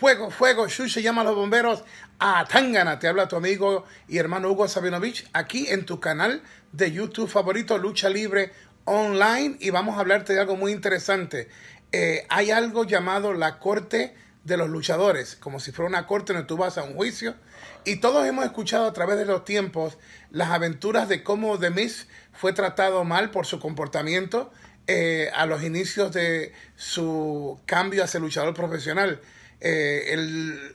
Fuego, fuego, Shush llama a los bomberos a Tangana. Te habla tu amigo y hermano Hugo Sabinovich aquí en tu canal de YouTube favorito, Lucha Libre Online. Y vamos a hablarte de algo muy interesante. Eh, hay algo llamado la corte de los luchadores, como si fuera una corte donde tú vas a un juicio. Y todos hemos escuchado a través de los tiempos las aventuras de cómo The Miz fue tratado mal por su comportamiento eh, a los inicios de su cambio hacia luchador profesional. Eh,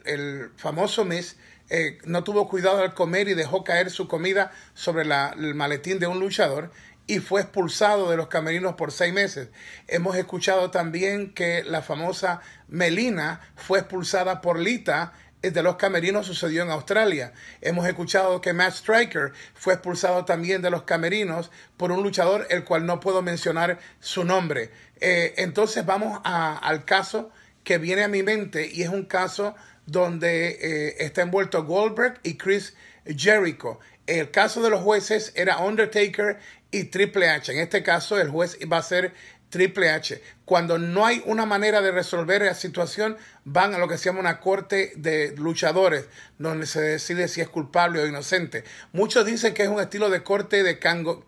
el, famoso Miss eh, no tuvo cuidado al comer y dejó caer su comida sobre el maletín de un luchador y fue expulsado de los camerinos por seis meses. Hemos escuchado también que la famosa Melina fue expulsada por Lita eh, de los camerinos sucedió en Australia. Hemos escuchado que Matt Striker fue expulsado también de los camerinos por un luchador el cual no puedo mencionar su nombre. entonces vamos al caso que viene a mi mente y es un caso donde eh, está envuelto Goldberg y Chris Jericho. El caso de los jueces era Undertaker y Triple H. En este caso, el juez va a ser Triple H. Cuando no hay una manera de resolver la situación, van a lo que se llama una corte de luchadores, donde se decide si es culpable o inocente. Muchos dicen que es un estilo de corte de,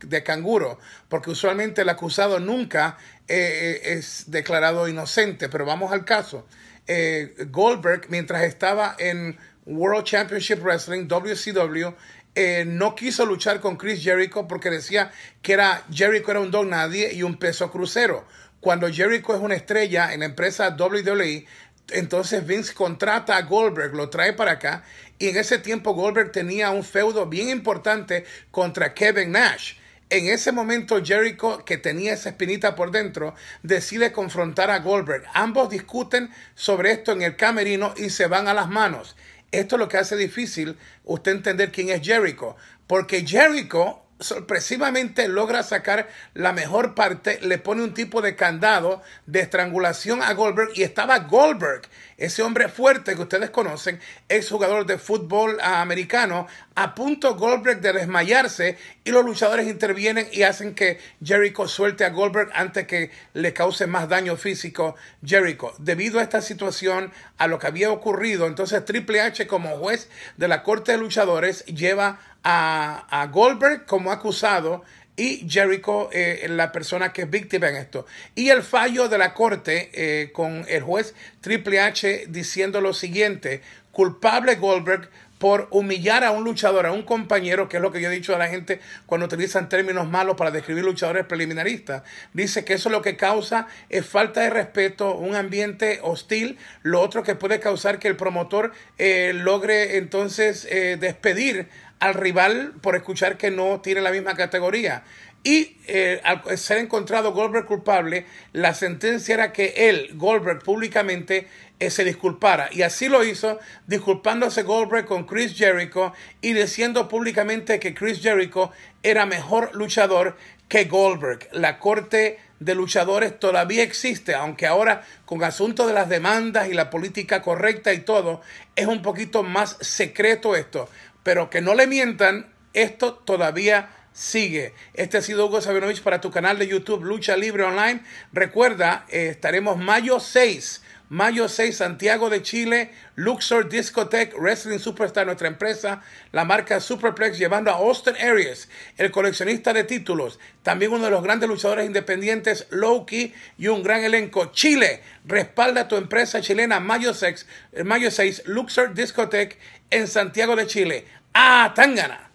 de canguro, porque usualmente el acusado nunca eh, eh, es declarado inocente. Pero vamos al caso. Eh, Goldberg, mientras estaba en World Championship Wrestling, WCW, eh, no quiso luchar con Chris Jericho porque decía que era Jericho era un dog nadie y un peso crucero. Cuando Jericho es una estrella en la empresa WWE, entonces Vince contrata a Goldberg, lo trae para acá y en ese tiempo Goldberg tenía un feudo bien importante contra Kevin Nash. En ese momento Jericho, que tenía esa espinita por dentro, decide confrontar a Goldberg. Ambos discuten sobre esto en el camerino y se van a las manos. Esto es lo que hace difícil usted entender quién es Jericho, porque Jericho sorpresivamente logra sacar la mejor parte, le pone un tipo de candado de estrangulación a Goldberg y estaba Goldberg, ese hombre fuerte que ustedes conocen, ex jugador de fútbol americano, a punto Goldberg de desmayarse y los luchadores intervienen y hacen que Jericho suelte a Goldberg antes que le cause más daño físico. Jericho, debido a esta situación, a lo que había ocurrido, entonces Triple H como juez de la Corte de Luchadores lleva a, Goldberg como acusado y Jericho, eh, la persona que es víctima en esto. Y el fallo de la corte eh, con el juez Triple H diciendo lo siguiente, culpable Goldberg por humillar a un luchador, a un compañero, que es lo que yo he dicho a la gente cuando utilizan términos malos para describir luchadores preliminaristas. Dice que eso lo que causa es falta de respeto, un ambiente hostil, lo otro que puede causar que el promotor eh, logre entonces eh, despedir al rival por escuchar que no tiene la misma categoría. Y eh, al ser encontrado Goldberg culpable, la sentencia era que él, Goldberg, públicamente eh, se disculpara. Y así lo hizo, disculpándose Goldberg con Chris Jericho y diciendo públicamente que Chris Jericho era mejor luchador que Goldberg. La corte de luchadores todavía existe, aunque ahora con asuntos de las demandas y la política correcta y todo, es un poquito más secreto esto. Pero que no le mientan, esto todavía sigue. Este ha sido Hugo Sabinovich para tu canal de YouTube Lucha Libre Online. Recuerda, eh, estaremos mayo 6. Mayo 6, Santiago de Chile, Luxor Discotech, Wrestling Superstar, nuestra empresa, la marca Superplex, llevando a Austin Aries, el coleccionista de títulos, también uno de los grandes luchadores independientes, Loki, y un gran elenco. Chile, respalda tu empresa chilena, Mayo 6, Mayo Luxor Discotech, en Santiago de Chile. ¡Ah, Tangana!